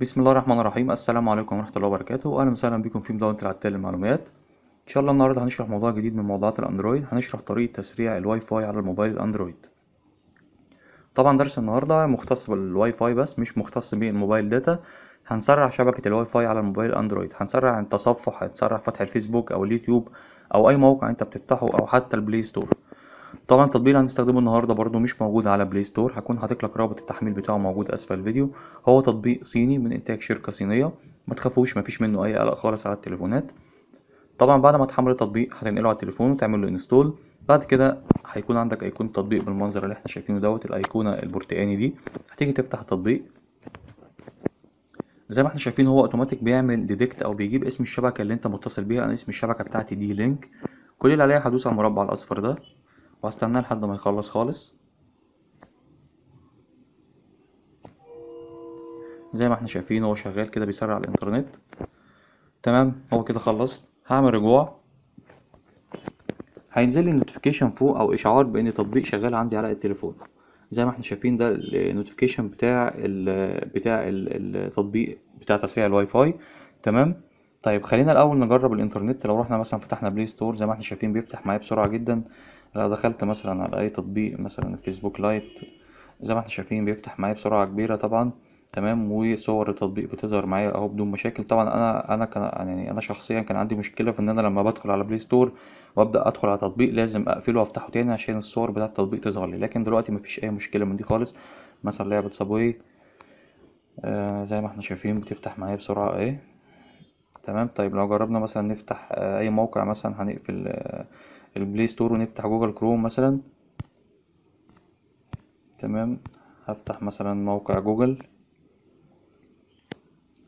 بسم الله الرحمن الرحيم السلام عليكم ورحمه الله وبركاته واهلا وسهلا بكم في مدونه العتال للمعلومات ان شاء الله النهارده هنشرح موضوع جديد من موضوعات الاندرويد هنشرح طريقه تسريع الواي فاي على الموبايل الاندرويد طبعا درس النهارده مختص بالواي فاي بس مش مختص بالموبايل داتا هنسرع شبكه الواي فاي على الموبايل الاندرويد هنسرع التصفح هنسرع فتح الفيسبوك او اليوتيوب او اي موقع انت بتفتحه او حتى البلاي ستور طبعا التطبيق اللي هنستخدمه النهارده برده مش موجود على بلاي ستور هكون حاطط لك رابط التحميل بتاعه موجود اسفل الفيديو هو تطبيق صيني من انتاج شركه صينيه ما تخافوش مفيش منه اي قلق خالص على التليفونات طبعا بعد ما تحمل التطبيق هتنقله على التليفون وتعمل له انستول بعد كده هيكون عندك ايقونه التطبيق بالمنظر اللي احنا شايفينه دوت الايقونه البرتقاني دي هتيجي تفتح التطبيق زي ما احنا شايفين هو اوتوماتيك بيعمل ديتكت او بيجيب اسم الشبكه اللي انت متصل بيها انا اسم الشبكه بتاعتي دي لينك كل اللي عليا هدوس على المربع الاصفر ده واستناه لحد ما يخلص خالص زي ما احنا شايفين هو شغال كده بيسرع الانترنت تمام هو كده خلص هعمل رجوع هينزل لي نوتيفيكيشن فوق او اشعار بان تطبيق شغال عندي على التليفون زي ما احنا شايفين ده النوتيفيكيشن بتاع ال بتاع التطبيق بتاع تسريع الواي فاي تمام طيب خلينا الاول نجرب الانترنت لو رحنا مثلا فتحنا بلاي ستور زي ما احنا شايفين بيفتح معايا بسرعه جدا لو دخلت مثلا على اي تطبيق مثلا الفيسبوك لايت زي ما احنا شايفين بيفتح معايا بسرعه كبيره طبعا تمام وصور التطبيق بتظهر معايا اهو بدون مشاكل طبعا انا انا كان يعني انا شخصيا كان عندي مشكله في ان انا لما بدخل على بلاي ستور وابدا ادخل على تطبيق لازم اقفله وافتحه تاني عشان الصور بتاعه التطبيق تظهر لي لكن دلوقتي مفيش اي مشكله من دي خالص مثلا لعبه صابوي آه زي ما احنا شايفين بتفتح معايا بسرعه اهي تمام طيب لو جربنا مثلا نفتح آه اي موقع مثلا هنقفل آه البلاي ستور ونفتح جوجل كروم مثلا تمام هفتح مثلا موقع جوجل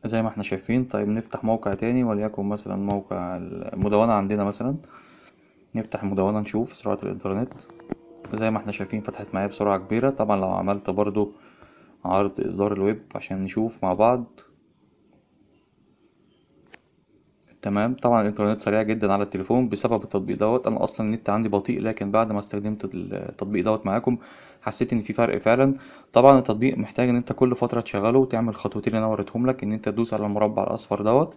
زي ما احنا شايفين طيب نفتح موقع تاني وليكن مثلا موقع المدونة عندنا مثلا نفتح المدونة نشوف سرعة الانترنت زي ما احنا شايفين فتحت معايا بسرعة كبيرة طبعا لو عملت برضو عرض اصدار الويب عشان نشوف مع بعض تمام طبعا الانترنت سريع جدا على التليفون بسبب التطبيق دوت انا اصلا النت عندي بطيء لكن بعد ما استخدمت التطبيق دوت معاكم حسيت ان في فرق فعلا طبعا التطبيق محتاج ان انت كل فتره تشغله وتعمل الخطوتين اللي انا وريتهم لك ان انت تدوس على المربع الاصفر دوت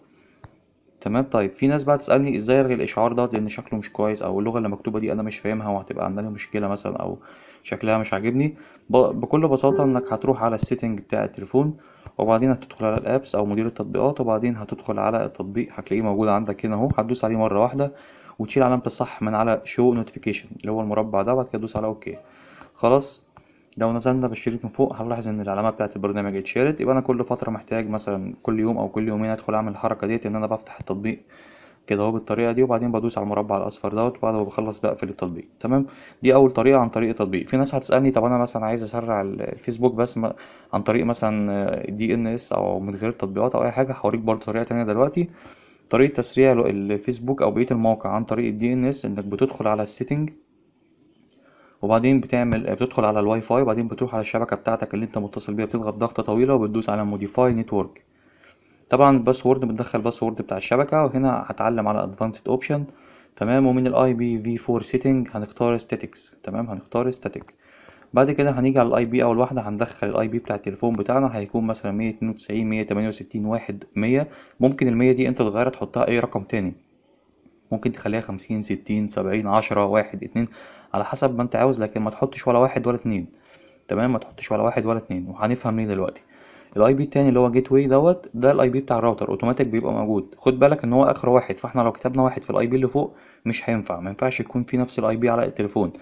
تمام طيب في ناس بقى تسألني ازاي الغي الاشعار ده لان شكله مش كويس او اللغة اللي مكتوبة دي انا مش فاهمها وهتبقى عندنا مشكلة مثلا او شكلها مش عاجبني ب... بكل بساطة انك هتروح على السيتنج بتاع التليفون وبعدين هتدخل على الابس او مدير التطبيقات وبعدين هتدخل على التطبيق هتلاقيه موجود عندك هنا اهو هتدوس عليه مرة واحدة وتشيل علامة الصح من على شو نوتيفيكيشن اللي هو المربع ده وبعد كده تدوس على اوكي خلاص لو نزلنا بالشريط من فوق هنلاحظ ان العلامه بتاعه البرنامج اتشالت يبقى انا كل فتره محتاج مثلا كل يوم او كل يومين ادخل اعمل الحركه ديت ان انا بفتح التطبيق كده اهو بالطريقه دي وبعدين بدوس على المربع الاصفر دوت وبعد ما بخلص بقفل التطبيق تمام دي اول طريقه عن طريق التطبيق في ناس هتسالني طب انا مثلا عايز اسرع الفيسبوك بس عن طريق مثلا دي ان اس او من غير تطبيقات او اي حاجه هوريك برضه طريقه تانية دلوقتي طريقه تسريع الفيسبوك او بقيه الموقع عن طريق الدي ان اس انك بتدخل على السيتنج وبعدين بتعمل بتدخل على الواي فاي وبعدين بتروح على الشبكه بتاعتك اللي انت متصل بيها بتضغط ضغطه طويله وبتدوس على موديفاي نتورك طبعا الباسورد بتدخل الباسورد بتاع الشبكه وهنا هتعلم على ادفانسد اوبشن تمام ومن الاي بي في 4 سيتنج هنختار ستاتكس تمام هنختار ستاتيك بعد كده هنيجي على الاي بي اول واحده هندخل الاي بي بتاع التليفون بتاعنا هيكون مثلا 192 168 100 ممكن ال 100 دي انت تغيرها تحطها اي رقم تاني ممكن تخليها خمسين ستين سبعين عشرة واحد اتنين على حسب ما انت عاوز لكن ما تحطش ولا واحد ولا اتنين تمام ما تحطش ولا واحد ولا اتنين وهنفهم ليه دلوقتي الاي بي التاني اللي هو جيت واي دوت ده الاي بي بتاع الراوتر اوتوماتيك بيبقى موجود خد بالك ان هو اخر واحد فاحنا لو كتبنا واحد في الاي بي اللي فوق مش هينفع ما ينفعش يكون في نفس الاي بي على التليفون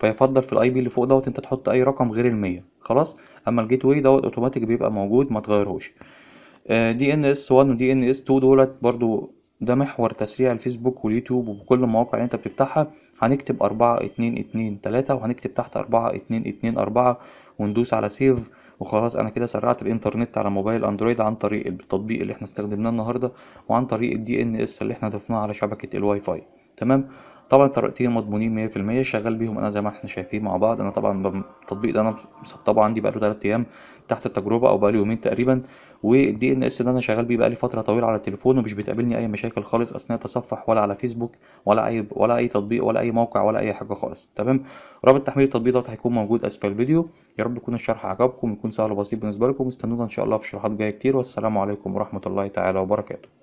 فيفضل في الاي بي اللي فوق دوت انت تحط اي رقم غير ال100 خلاص اما الجيت واي دوت اوتوماتيك بيبقى موجود ما تغيرهوش دي ان اس 1 ودي ان اس 2 دولت برضو ده محور تسريع الفيسبوك واليوتيوب وكل المواقع اللي انت بتفتحها هنكتب أربعة اتنين اتنين تلاتة وهنكتب تحت أربعة اتنين اتنين أربعة وندوس على سيف وخلاص انا كده سرعت الانترنت على موبايل اندرويد عن طريق التطبيق اللي احنا استخدمناه النهارده وعن طريق الدي ان اس اللي احنا ضفناه على شبكه الواي فاي تمام طبعا الطريقتين مضمونين 100% شغال بيهم انا زي ما احنا شايفين مع بعض انا طبعا التطبيق ده انا مسطبه عندي بقاله 3 ايام تحت التجربه او بقاله يومين تقريبا والدي ان اس ده انا شغال بيه بقالي فتره طويله على التليفون ومش بتقابلني اي مشاكل خالص اثناء تصفح ولا على فيسبوك ولا اي ولا اي تطبيق ولا اي موقع ولا اي حاجه خالص تمام رابط تحميل التطبيق ده هيكون موجود اسفل الفيديو يا رب يكون الشرح عجبكم ويكون سهل وبسيط بالنسبه لكم استنونا ان شاء الله في شروحات جايه كتير والسلام عليكم ورحمه الله تعالى وبركاته